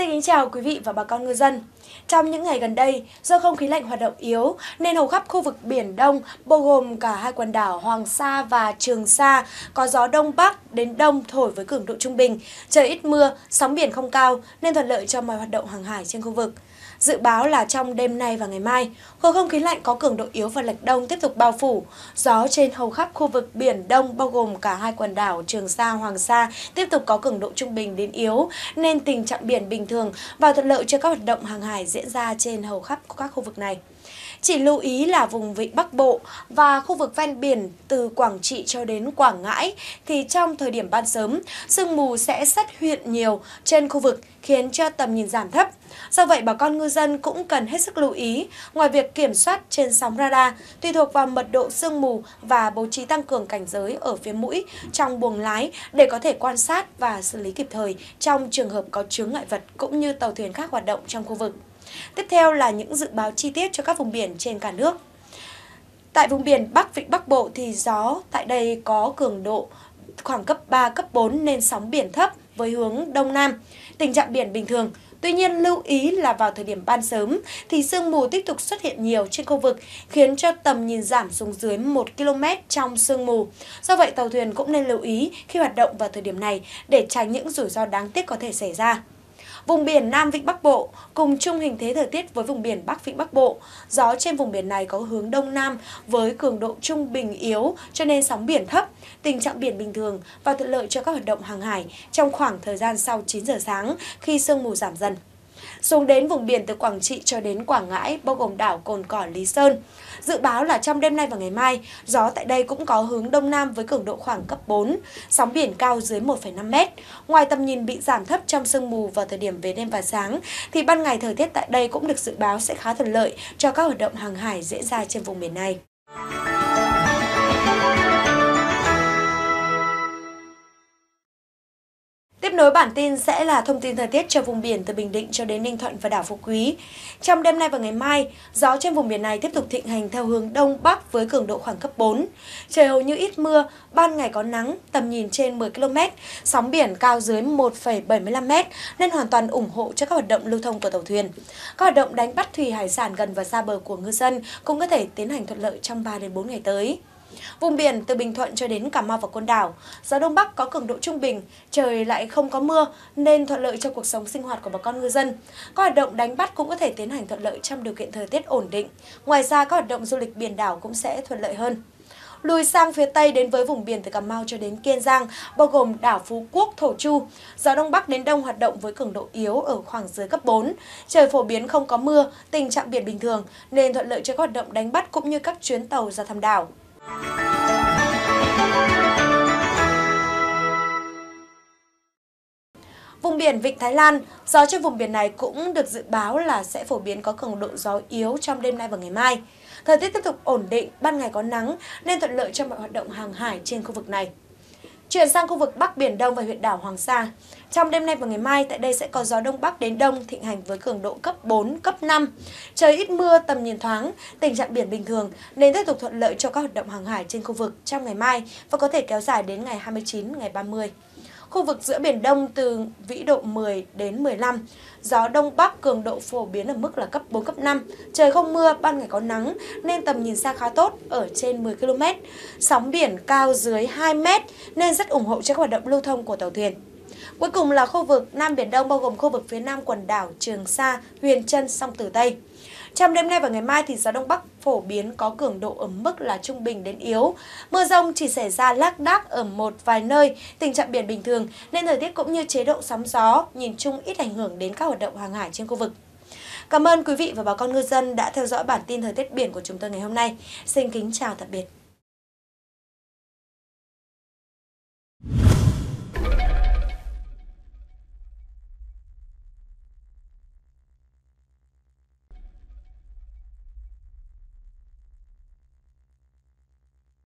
Xin kính chào quý vị và bà con ngư dân. Trong những ngày gần đây, do không khí lạnh hoạt động yếu nên hầu khắp khu vực Biển Đông, bao gồm cả hai quần đảo Hoàng Sa và Trường Sa, có gió Đông Bắc đến Đông thổi với cường độ trung bình, trời ít mưa, sóng biển không cao nên thuận lợi cho mọi hoạt động hàng hải trên khu vực. Dự báo là trong đêm nay và ngày mai, khối không khí lạnh có cường độ yếu và lệch đông tiếp tục bao phủ. Gió trên hầu khắp khu vực Biển Đông bao gồm cả hai quần đảo Trường Sa, Hoàng Sa tiếp tục có cường độ trung bình đến yếu nên tình trạng biển bình thường và thuận lợi cho các hoạt động hàng hải diễn ra trên hầu khắp các khu vực này. Chỉ lưu ý là vùng vịnh Bắc Bộ và khu vực ven biển từ Quảng Trị cho đến Quảng Ngãi thì trong thời điểm ban sớm, sương mù sẽ xuất hiện nhiều trên khu vực khiến cho tầm nhìn giảm thấp. Do vậy, bà con ngư dân cũng cần hết sức lưu ý, ngoài việc kiểm soát trên sóng radar, tùy thuộc vào mật độ sương mù và bố trí tăng cường cảnh giới ở phía mũi trong buồng lái để có thể quan sát và xử lý kịp thời trong trường hợp có chướng ngại vật cũng như tàu thuyền khác hoạt động trong khu vực. Tiếp theo là những dự báo chi tiết cho các vùng biển trên cả nước. Tại vùng biển Bắc Vịnh Bắc Bộ thì gió tại đây có cường độ khoảng cấp 3, cấp 4 nên sóng biển thấp với hướng Đông Nam. Tình trạng biển bình thường, Tuy nhiên lưu ý là vào thời điểm ban sớm thì sương mù tiếp tục xuất hiện nhiều trên khu vực khiến cho tầm nhìn giảm xuống dưới 1 km trong sương mù. Do vậy tàu thuyền cũng nên lưu ý khi hoạt động vào thời điểm này để tránh những rủi ro đáng tiếc có thể xảy ra. Vùng biển Nam Vịnh Bắc Bộ cùng chung hình thế thời tiết với vùng biển Bắc Vịnh Bắc Bộ. Gió trên vùng biển này có hướng Đông Nam với cường độ trung bình yếu cho nên sóng biển thấp, tình trạng biển bình thường và thuận lợi cho các hoạt động hàng hải trong khoảng thời gian sau 9 giờ sáng khi sương mù giảm dần. Xuống đến vùng biển từ Quảng Trị cho đến Quảng Ngãi, bao gồm đảo Cồn Cỏ Lý Sơn. Dự báo là trong đêm nay và ngày mai, gió tại đây cũng có hướng đông nam với cường độ khoảng cấp 4, sóng biển cao dưới 1,5 mét. Ngoài tầm nhìn bị giảm thấp trong sương mù vào thời điểm về đêm và sáng, thì ban ngày thời tiết tại đây cũng được dự báo sẽ khá thuận lợi cho các hoạt động hàng hải diễn ra trên vùng biển này. nối bản tin sẽ là thông tin thời tiết cho vùng biển từ Bình Định cho đến Ninh Thuận và đảo Phú Quý. Trong đêm nay và ngày mai, gió trên vùng biển này tiếp tục thịnh hành theo hướng Đông Bắc với cường độ khoảng cấp 4. Trời hầu như ít mưa, ban ngày có nắng, tầm nhìn trên 10 km, sóng biển cao dưới 1,75 m nên hoàn toàn ủng hộ cho các hoạt động lưu thông của tàu thuyền. Các hoạt động đánh bắt thủy hải sản gần và xa bờ của ngư dân cũng có thể tiến hành thuận lợi trong 3 đến 4 ngày tới. Vùng biển từ Bình Thuận cho đến Cà Mau và Côn Đảo, gió Đông Bắc có cường độ trung bình, trời lại không có mưa nên thuận lợi cho cuộc sống sinh hoạt của bà con ngư dân. Các hoạt động đánh bắt cũng có thể tiến hành thuận lợi trong điều kiện thời tiết ổn định. Ngoài ra, các hoạt động du lịch biển đảo cũng sẽ thuận lợi hơn lùi sang phía Tây đến với vùng biển từ Cà Mau cho đến Kiên Giang, bao gồm đảo Phú Quốc, Thổ Chu. Gió Đông Bắc đến Đông hoạt động với cường độ yếu ở khoảng dưới cấp 4. Trời phổ biến không có mưa, tình trạng biển bình thường, nên thuận lợi cho các hoạt động đánh bắt cũng như các chuyến tàu ra thăm đảo. Vùng biển Vịnh Thái Lan, gió trên vùng biển này cũng được dự báo là sẽ phổ biến có cường độ gió yếu trong đêm nay và ngày mai. Thời tiết tiếp tục ổn định, ban ngày có nắng nên thuận lợi cho mọi hoạt động hàng hải trên khu vực này. Chuyển sang khu vực Bắc Biển Đông và huyện đảo Hoàng Sa. Trong đêm nay và ngày mai, tại đây sẽ có gió Đông Bắc đến Đông thịnh hành với cường độ cấp 4, cấp 5. Trời ít mưa, tầm nhìn thoáng, tình trạng biển bình thường nên tiếp tục thuận lợi cho các hoạt động hàng hải trên khu vực trong ngày mai và có thể kéo dài đến ngày 29, ngày 30. Khu vực giữa Biển Đông từ vĩ độ 10 đến 15. Gió Đông Bắc cường độ phổ biến ở mức là cấp 4, cấp 5. Trời không mưa, ban ngày có nắng nên tầm nhìn xa khá tốt ở trên 10 km. Sóng biển cao dưới 2 m nên rất ủng hộ cho các hoạt động lưu thông của tàu thuyền. Cuối cùng là khu vực Nam Biển Đông bao gồm khu vực phía nam quần đảo Trường Sa, Huyền Trân, Sông Tử Tây. Trong đêm nay và ngày mai thì gió Đông Bắc phổ biến có cường độ ở mức là trung bình đến yếu. Mưa rông chỉ xảy ra lác đác ở một vài nơi, tình trạng biển bình thường nên thời tiết cũng như chế độ sóng gió nhìn chung ít ảnh hưởng đến các hoạt động hàng hải trên khu vực. Cảm ơn quý vị và bà con ngư dân đã theo dõi bản tin thời tiết biển của chúng tôi ngày hôm nay. Xin kính chào tạm biệt.